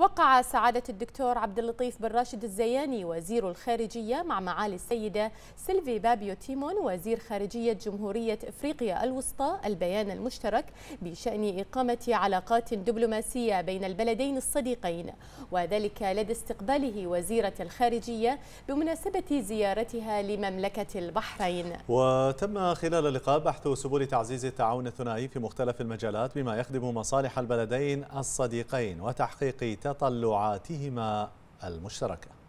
وقع سعادة الدكتور عبد اللطيف بن راشد الزياني وزير الخارجية مع معالي السيدة سيلفي بابيو تيمون وزير خارجية جمهورية إفريقيا الوسطى البيان المشترك بشأن إقامة علاقات دبلوماسية بين البلدين الصديقين وذلك لدى استقباله وزيرة الخارجية بمناسبة زيارتها لمملكة البحرين وتم خلال اللقاء بحث سبل تعزيز التعاون الثنائي في مختلف المجالات بما يخدم مصالح البلدين الصديقين وتحقيق تطلعاتهما المشتركه